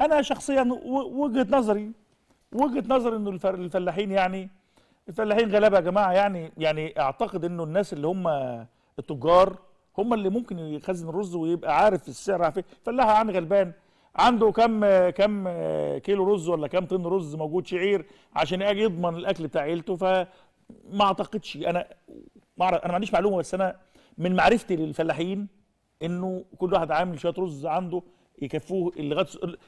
انا شخصيا وجهه نظري وجهه نظري انه الفلاحين يعني الفلاحين غلابه يا جماعه يعني يعني اعتقد انه الناس اللي هم التجار هم اللي ممكن يخزن الرز ويبقى عارف السعر عارف فلاح عن غلبان عنده كم كم كيلو رز ولا كم طن رز موجود شعير عشان يجي يضمن الاكل بتاع عيلته فما اعتقدش انا ما انا ما عنديش معلومه بس انا من معرفتي للفلاحين انه كل واحد عامل شويه رز عنده يكفوه لغايه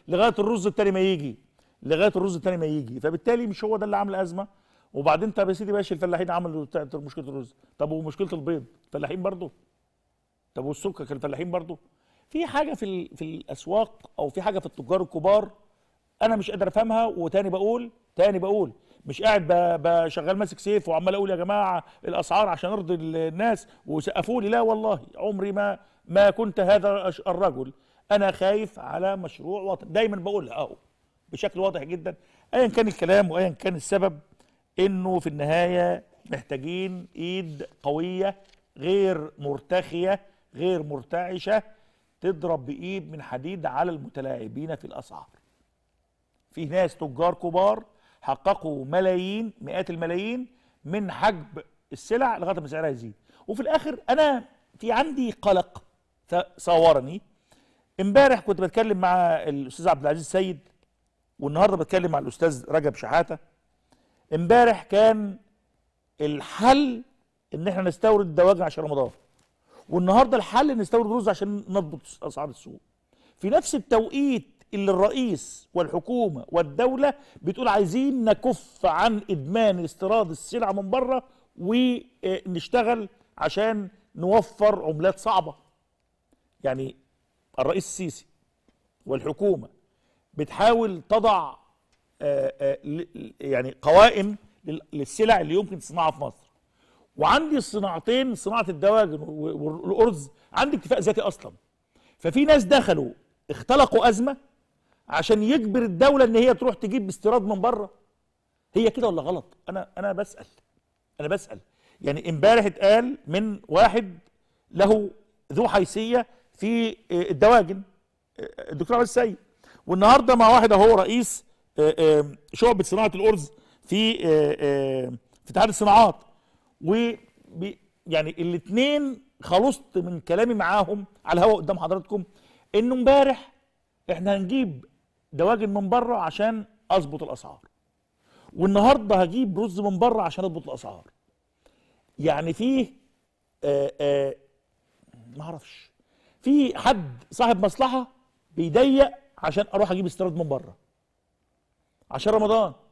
لغايه الرز التاني ما يجي لغايه الرز التاني ما يجي فبالتالي مش هو ده اللي عامل ازمه وبعدين طب يا سيدي باشا الفلاحين عملوا مشكله الرز طب ومشكله البيض الفلاحين برضه طب والسكر كان الفلاحين برضه في حاجه في في الاسواق او في حاجه في التجار الكبار انا مش قادر افهمها وتاني بقول تاني بقول مش قاعد شغال ماسك سيف وعمال اقول يا جماعه الاسعار عشان ارضي الناس وسقفوا لي لا والله عمري ما ما كنت هذا الرجل انا خايف على مشروع وطني دايما بقولها اهو بشكل واضح جدا ايا كان الكلام وايا كان السبب انه في النهايه محتاجين ايد قويه غير مرتخيه غير مرتعشه تضرب بايد من حديد على المتلاعبين في الاسعار في ناس تجار كبار حققوا ملايين مئات الملايين من حجب السلع لغايه ما سعرها يزيد وفي الاخر انا في عندي قلق صورني امبارح كنت بتكلم مع الاستاذ عبد العزيز سيد والنهارده بتكلم مع الاستاذ رجب شحاته امبارح كان الحل ان احنا نستورد دواجن عشان رمضان والنهارده الحل نستورد رز عشان نضبط اسعار السوق في نفس التوقيت اللي الرئيس والحكومه والدوله بتقول عايزين نكف عن ادمان استيراد السلع من بره ونشتغل عشان نوفر عملات صعبه يعني الرئيس السيسي والحكومه بتحاول تضع آه، آه، يعني قوائم للسلع اللي يمكن تصنعها في مصر وعندي الصناعتين صناعه الدواجن والارز عندي اكتفاء ذاتي اصلا ففي ناس دخلوا اختلقوا ازمه عشان يجبر الدوله ان هي تروح تجيب استيراد من بره هي كده ولا غلط انا انا بسال انا بسال يعني امبارح اتقال من واحد له ذو حيثيه في آه، الدواجن آه، الدكتور عبد السيد والنهارده مع واحد اهو رئيس آه، شعبة صناعة الأرز في في اتحاد الصناعات و يعني الاثنين خلصت من كلامي معاهم على الهواء قدام حضراتكم انه امبارح احنا هنجيب دواجن من بره عشان اظبط الاسعار والنهارده هجيب رز من بره عشان اظبط الاسعار يعني فيه ما اعرفش في حد صاحب مصلحه بيضيق عشان اروح اجيب استيراد من بره عشان رمضان